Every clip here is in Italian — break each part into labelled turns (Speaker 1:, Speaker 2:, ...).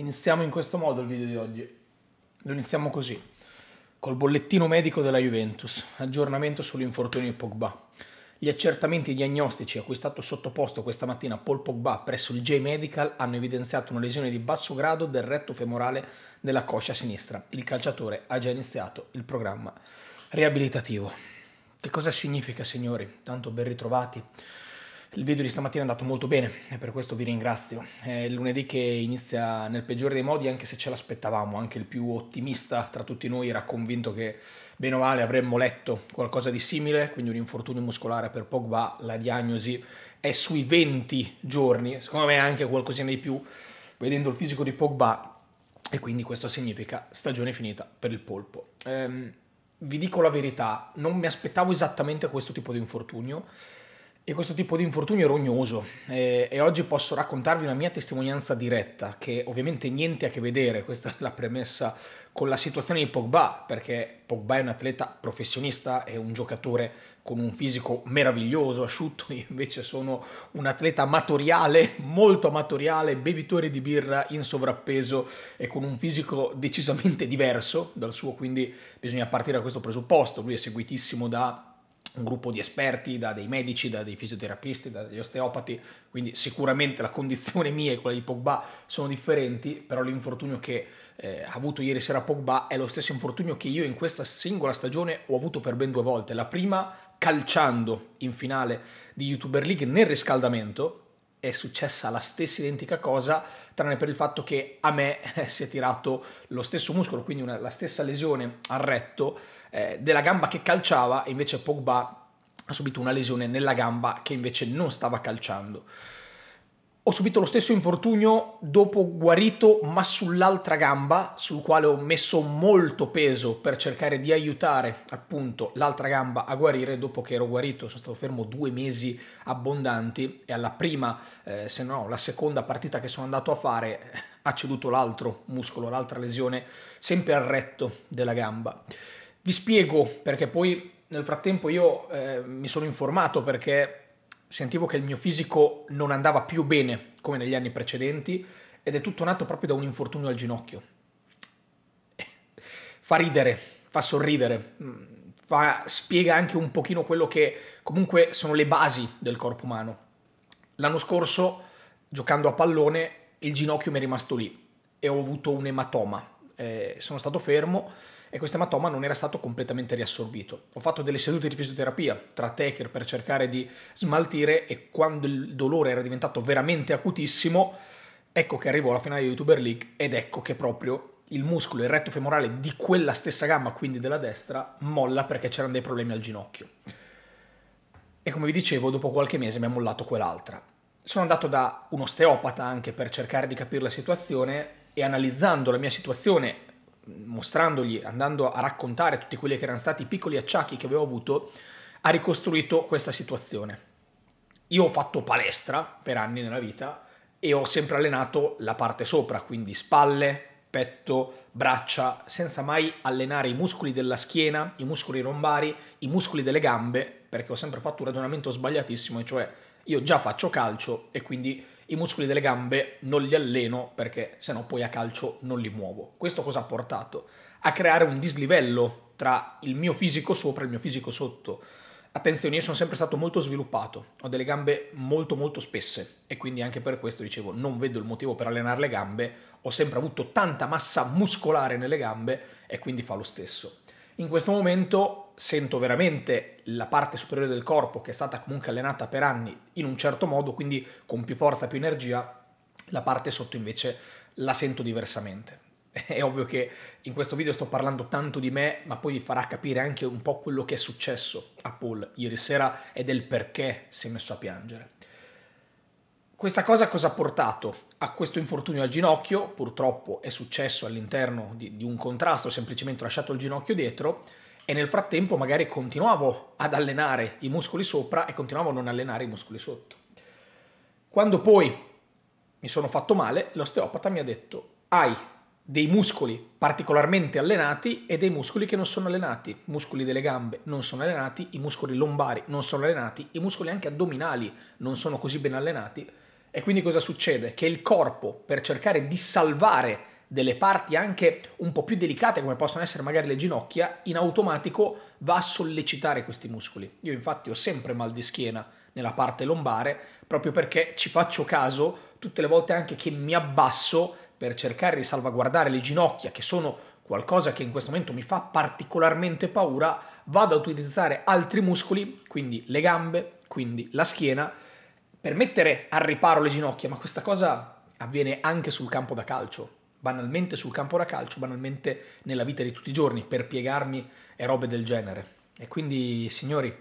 Speaker 1: Iniziamo in questo modo il video di oggi. Lo iniziamo così, col bollettino medico della Juventus, aggiornamento sull'infortunio di Pogba. Gli accertamenti diagnostici a cui è stato sottoposto questa mattina Paul Pogba presso il J-Medical hanno evidenziato una lesione di basso grado del retto femorale della coscia sinistra. Il calciatore ha già iniziato il programma riabilitativo. Che cosa significa, signori? Tanto ben ritrovati. Il video di stamattina è andato molto bene e per questo vi ringrazio. È lunedì che inizia nel peggiore dei modi, anche se ce l'aspettavamo, anche il più ottimista tra tutti noi era convinto che bene o male avremmo letto qualcosa di simile, quindi un infortunio muscolare per Pogba, la diagnosi è sui 20 giorni, secondo me anche qualcosina di più, vedendo il fisico di Pogba e quindi questo significa stagione finita per il polpo. Ehm, vi dico la verità, non mi aspettavo esattamente questo tipo di infortunio e questo tipo di infortunio è rognoso e, e, oggi posso raccontarvi una mia testimonianza diretta che ovviamente niente a che vedere, questa è la premessa con la situazione di Pogba, perché Pogba è un atleta professionista, è un giocatore con un fisico meraviglioso, asciutto, io invece sono un atleta amatoriale, molto amatoriale, bevitore di birra in sovrappeso e con un fisico decisamente diverso dal suo, quindi bisogna partire da questo presupposto, lui è seguitissimo da un gruppo di esperti, da dei medici, da dei fisioterapisti, da degli osteopati, quindi sicuramente la condizione mia e quella di Pogba sono differenti, però l'infortunio che eh, ha avuto ieri sera Pogba è lo stesso infortunio che io in questa singola stagione ho avuto per ben due volte, la prima calciando in finale di YouTuber League nel riscaldamento, è successa la stessa identica cosa, tranne per il fatto che a me si è tirato lo stesso muscolo, quindi una, la stessa lesione al retto, eh, della gamba che calciava e invece Pogba ha subito una lesione nella gamba che invece non stava calciando. Ho subito lo stesso infortunio dopo guarito, ma sull'altra gamba, sul quale ho messo molto peso per cercare di aiutare appunto l'altra gamba a guarire. Dopo che ero guarito, sono stato fermo due mesi abbondanti e alla prima, eh, se no, la seconda partita che sono andato a fare ha ceduto l'altro muscolo, l'altra lesione, sempre al retto della gamba. Vi spiego perché poi nel frattempo io eh, mi sono informato perché sentivo che il mio fisico non andava più bene come negli anni precedenti ed è tutto nato proprio da un infortunio al ginocchio. Fa ridere, fa sorridere, mm, fa, spiega anche un pochino quello che comunque sono le basi del corpo umano. L'anno scorso, giocando a pallone, il ginocchio mi è rimasto lì e ho avuto un ematoma eh, sono stato fermo e questo ematoma non era stato completamente riassorbito. Ho fatto delle sedute di fisioterapia tra Techer per cercare di smaltire e quando il dolore era diventato veramente acutissimo, ecco che arrivò la finale di YouTuber League ed ecco che proprio il muscolo, il retto femorale di quella stessa gamba, quindi della destra, molla perché c'erano dei problemi al ginocchio. E come vi dicevo, dopo qualche mese mi ha mollato quell'altra. Sono andato da un osteopata anche per cercare di capire la situazione e analizzando la mia situazione, mostrandogli, andando a raccontare tutti quelli che erano stati i piccoli acciacchi che avevo avuto, ha ricostruito questa situazione. Io ho fatto palestra per anni nella vita e ho sempre allenato la parte sopra, quindi spalle, petto, braccia, senza mai allenare i muscoli della schiena, i muscoli lombari, i muscoli delle gambe, perché ho sempre fatto un ragionamento sbagliatissimo, e cioè io già faccio calcio e quindi i muscoli delle gambe non li alleno perché sennò poi a calcio non li muovo. Questo cosa ha portato? A creare un dislivello tra il mio fisico sopra e il mio fisico sotto. Attenzione, io sono sempre stato molto sviluppato, ho delle gambe molto molto spesse e quindi anche per questo dicevo non vedo il motivo per allenare le gambe, ho sempre avuto tanta massa muscolare nelle gambe e quindi fa lo stesso in questo momento sento veramente la parte superiore del corpo che è stata comunque allenata per anni in un certo modo, quindi con più forza, più energia, la parte sotto invece la sento diversamente. È ovvio che in questo video sto parlando tanto di me, ma poi vi farà capire anche un po' quello che è successo a Paul ieri sera e del perché si è messo a piangere. Questa cosa cosa ha portato? A questo infortunio al ginocchio, purtroppo è successo all'interno di, di, un contrasto, ho semplicemente lasciato il ginocchio dietro e nel frattempo magari continuavo ad allenare i muscoli sopra e continuavo a non allenare i muscoli sotto. Quando poi mi sono fatto male, l'osteopata mi ha detto hai dei muscoli particolarmente allenati e dei muscoli che non sono allenati. I muscoli delle gambe non sono allenati, i muscoli lombari non sono allenati, i muscoli anche addominali non sono così ben allenati e quindi cosa succede? Che il corpo, per cercare di salvare delle parti anche un po' più delicate come possono essere magari le ginocchia, in automatico va a sollecitare questi muscoli. Io infatti ho sempre mal di schiena nella parte lombare proprio perché ci faccio caso tutte le volte anche che mi abbasso per cercare di salvaguardare le ginocchia che sono qualcosa che in questo momento mi fa particolarmente paura, vado a utilizzare altri muscoli, quindi le gambe, quindi la schiena per mettere al riparo le ginocchia, ma questa cosa avviene anche sul campo da calcio, banalmente sul campo da calcio, banalmente nella vita di tutti i giorni, per piegarmi e robe del genere. E quindi, signori,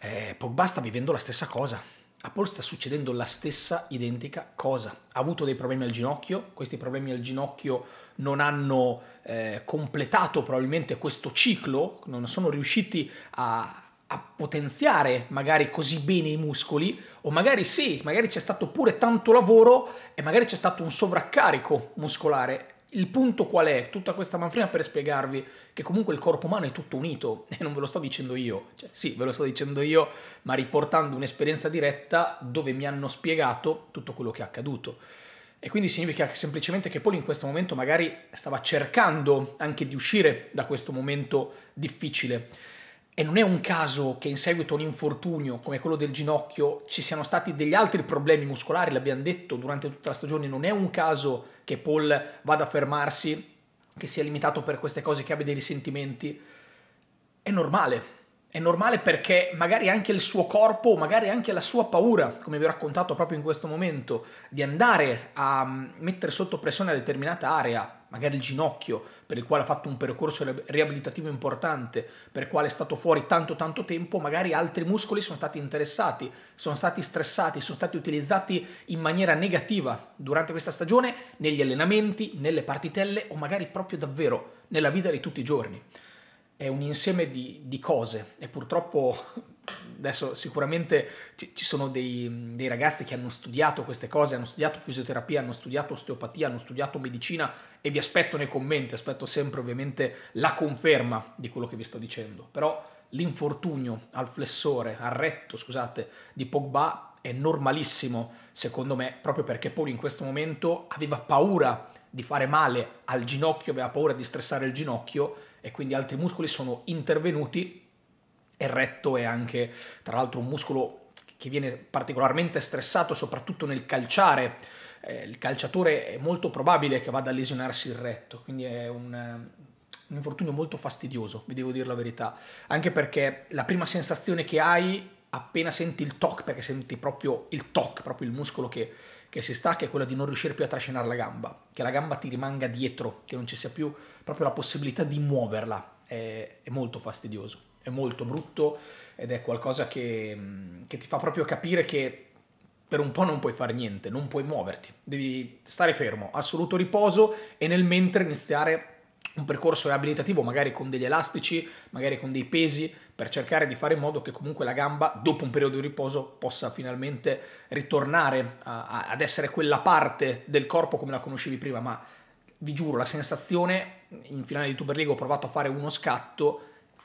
Speaker 1: eh, Pogba sta vivendo la stessa cosa. A Paul sta succedendo la stessa identica cosa. Ha avuto dei problemi al ginocchio, questi problemi al ginocchio non hanno eh, completato probabilmente questo ciclo, non sono riusciti a a potenziare magari così bene i muscoli o magari sì, magari c'è stato pure tanto lavoro e magari c'è stato un sovraccarico muscolare. Il punto qual è? Tutta questa manfrina per spiegarvi che comunque il corpo umano è tutto unito e non ve lo sto dicendo io, cioè, sì, ve lo sto dicendo io, ma riportando un'esperienza diretta dove mi hanno spiegato tutto quello che è accaduto. E quindi significa semplicemente che poi in questo momento magari stava cercando anche di uscire da questo momento difficile e non è un caso che in seguito a un infortunio come quello del ginocchio ci siano stati degli altri problemi muscolari, l'abbiamo detto durante tutta la stagione, non è un caso che Paul vada a fermarsi, che sia limitato per queste cose, che abbia dei risentimenti. È normale, è normale perché magari anche il suo corpo, magari anche la sua paura, come vi ho raccontato proprio in questo momento, di andare a mm, mettere sotto pressione una determinata area, magari il ginocchio, per il quale ha fatto un percorso riabilitativo importante, per il quale è stato fuori tanto tanto tempo, magari altri muscoli sono stati interessati, sono stati stressati, sono stati utilizzati in maniera negativa durante questa stagione, negli allenamenti, nelle partitelle o magari proprio davvero nella vita di tutti i giorni. È un insieme di, di cose e purtroppo adesso sicuramente ci, ci sono dei, dei, ragazzi che hanno studiato queste cose, hanno studiato fisioterapia, hanno studiato osteopatia, hanno studiato medicina e vi aspetto nei commenti, aspetto sempre ovviamente la conferma di quello che vi sto dicendo, però l'infortunio al flessore, al retto, scusate, di Pogba è normalissimo secondo me, proprio perché Paul in questo momento aveva paura di fare male al ginocchio, aveva paura di stressare il ginocchio e quindi altri muscoli sono intervenuti è retto e anche tra l'altro un muscolo che viene particolarmente stressato soprattutto nel calciare. Eh, il calciatore è molto probabile che vada a lesionarsi il retto, quindi è un, un infortunio molto fastidioso, vi devo dire la verità, anche perché la prima sensazione che hai appena senti il toc, perché senti proprio il toc, proprio il muscolo che, che si stacca, è quella di non riuscire più a trascinare la gamba, che la gamba ti rimanga dietro, che non ci sia più proprio la possibilità di muoverla, è, è molto fastidioso è molto brutto ed è qualcosa che, mm, che ti fa proprio capire che per un po' non puoi fare niente, non puoi muoverti, devi stare fermo, assoluto riposo e nel mentre iniziare un percorso riabilitativo magari con degli elastici, magari con dei pesi, per cercare di fare in modo che comunque la gamba, dopo un periodo di riposo, possa finalmente ritornare a, a, ad essere quella parte del corpo come la conoscevi prima. Ma vi giuro, la sensazione, in finale di Tuber League ho provato a fare uno scatto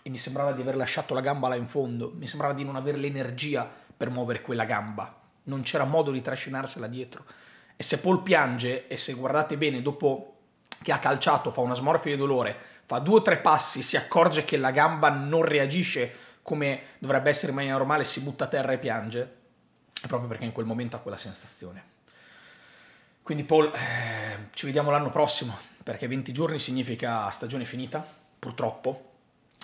Speaker 1: e mi sembrava di aver lasciato la gamba là in fondo, mi sembrava di non avere l'energia per muovere quella gamba, non c'era modo di trascinarsela dietro. E se Paul piange, e se guardate bene, dopo che ha calciato, fa una smorfia di dolore, fa due o tre passi, si accorge che la gamba non reagisce come dovrebbe essere in maniera normale, si butta a terra e piange, è proprio perché in quel momento ha quella sensazione. Quindi Paul, eh, ci vediamo l'anno prossimo, perché 20 giorni significa stagione finita, purtroppo,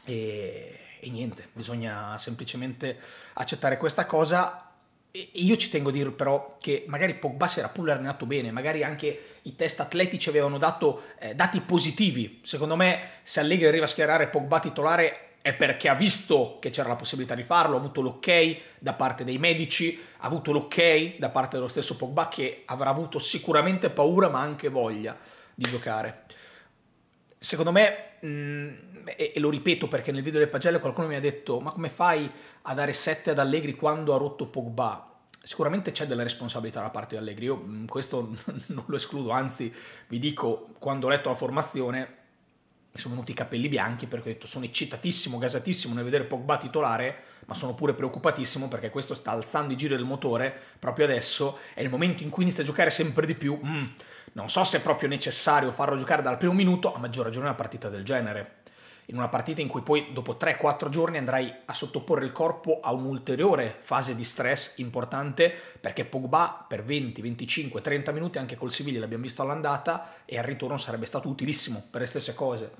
Speaker 1: e, e niente, bisogna semplicemente accettare questa cosa io ci tengo a dire però che magari Pogba si era pure allenato bene, magari anche i test atletici avevano dato eh, dati positivi. Secondo me se Allegri arriva a schierare Pogba titolare è perché ha visto che c'era la possibilità di farlo, ha avuto l'ok da parte dei medici, ha avuto l'ok da parte dello stesso Pogba che avrà avuto sicuramente paura ma anche voglia di giocare secondo me, mh, mm, e, e, lo ripeto perché nel video del pagello qualcuno mi ha detto ma come fai a dare 7 ad Allegri quando ha rotto Pogba? Sicuramente c'è della responsabilità da parte di Allegri, io mh, mm, questo non lo escludo, anzi vi dico, quando ho letto la formazione mi sono venuti i capelli bianchi perché ho detto sono eccitatissimo, gasatissimo nel vedere Pogba titolare, ma sono pure preoccupatissimo perché questo sta alzando i giri del motore proprio adesso, è il momento in cui inizia a giocare sempre di più. Mm non so se è proprio necessario farlo giocare dal primo minuto, a maggior ragione una partita del genere. In una partita in cui poi dopo 3-4 giorni andrai a sottoporre il corpo a un'ulteriore fase di stress importante perché Pogba per 20, 25, 30 minuti anche col Siviglia l'abbiamo visto all'andata e al ritorno sarebbe stato utilissimo per le stesse cose.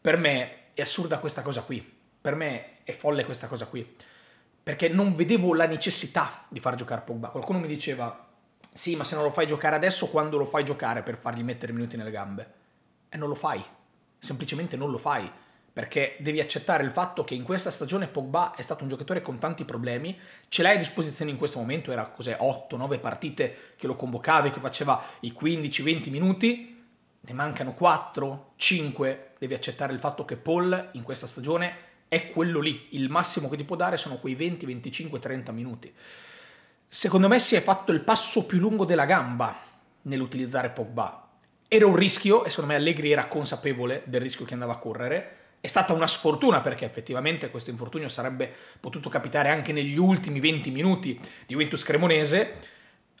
Speaker 1: Per me è assurda questa cosa qui, per me è folle questa cosa qui perché non vedevo la necessità di far giocare Pogba. Qualcuno mi diceva sì, ma se non lo fai giocare adesso, quando lo fai giocare per fargli mettere minuti nelle gambe? E non lo fai. Semplicemente non lo fai. Perché devi accettare il fatto che in questa stagione Pogba è stato un giocatore con tanti problemi, ce l'hai a disposizione in questo momento, era cos'è, 8-9 partite che lo convocavi, che faceva i 15-20 minuti, ne mancano 4-5, devi accettare il fatto che Paul in questa stagione è quello lì, il massimo che ti può dare sono quei 20, 25, 30 minuti. Secondo me si è fatto il passo più lungo della gamba nell'utilizzare Pogba. Era un rischio e secondo me Allegri era consapevole del rischio che andava a correre. È stata una sfortuna perché effettivamente questo infortunio sarebbe potuto capitare anche negli ultimi 20 minuti di Juventus Cremonese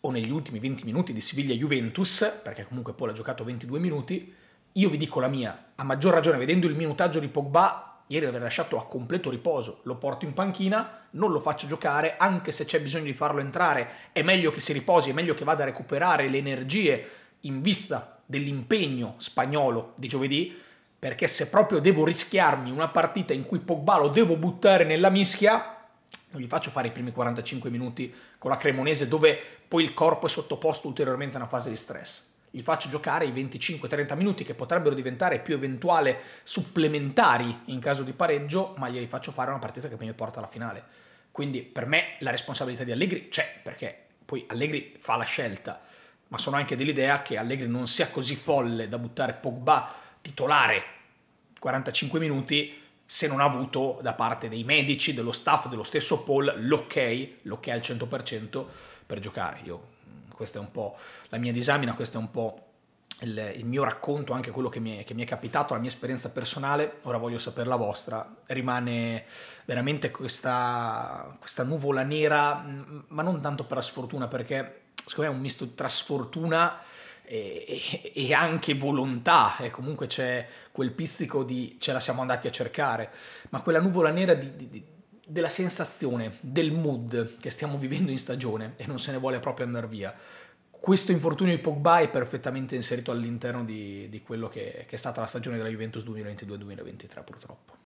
Speaker 1: o negli ultimi 20 minuti di Siviglia Juventus, perché comunque poi l'ha giocato 22 minuti. Io vi dico la mia, a maggior ragione vedendo il minutaggio di Pogba ieri l'aver lasciato a completo riposo, lo porto in panchina, non lo faccio giocare, anche se c'è bisogno di farlo entrare, è meglio che si riposi, è meglio che vada a recuperare le energie in vista dell'impegno spagnolo di giovedì, perché se proprio devo rischiarmi una partita in cui Pogba lo devo buttare nella mischia, non gli faccio fare i primi 45 minuti con la Cremonese dove poi il corpo è sottoposto ulteriormente a una fase di stress gli faccio giocare i 25-30 minuti che potrebbero diventare più eventuali supplementari in caso di pareggio, ma gli faccio fare una partita che mi porta alla finale. Quindi per me la responsabilità di Allegri c'è, perché poi Allegri fa la scelta, ma sono anche dell'idea che Allegri non sia così folle da buttare Pogba titolare 45 minuti se non ha avuto da parte dei medici, dello staff, dello stesso Paul l'ok, l'ok al 100% per giocare. Io questa è un po' la mia disamina, questo è un po' il, il mio racconto, anche quello che mi, è, che mi, è, capitato, la mia esperienza personale, ora voglio sapere la vostra, rimane veramente questa, questa nuvola nera, ma non tanto per la sfortuna, perché secondo me è un misto tra sfortuna e, e, anche volontà, e comunque c'è quel pizzico di ce la siamo andati a cercare, ma quella nuvola nera di, di, di della sensazione, del mood che stiamo vivendo in stagione e non se ne vuole proprio andare via. Questo infortunio di Pogba è perfettamente inserito all'interno di, di quello che, che è stata la stagione della Juventus 2022-2023 purtroppo.